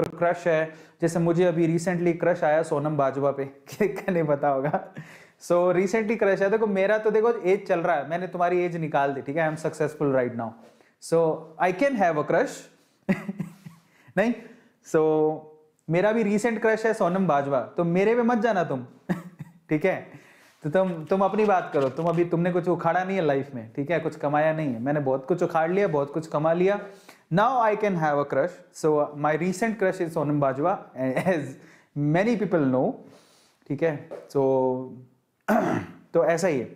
पर क्रश है जैसे मुझे अभी रिसेंटली क्रश आया सोनम बाजवा पे नहीं पता होगा सो रिसेंटली क्रश है देखो मेरा तो देखो एज चल रहा है मैंने तुम्हारी एज निकाल दी ठीक है I am successful right now so I can have a crush नहीं सो so, मेरा भी रिसेंट क्रश है सोनम बाजवा तो मेरे पे मत जाना तुम ठीक है तो तुम तुम अपनी बात करो तुम अभी तुमने कुछ उखाड़ा नहीं है लाइफ में ठीक है कुछ कमाया नहीं है मैंने बहुत कुछ उखाड़ लिया बहुत कुछ कमा लिया Now I can have a crush. So uh, my recent crush is Sonam Bajwa, as many people know. ठीक है सो तो ऐसा ही है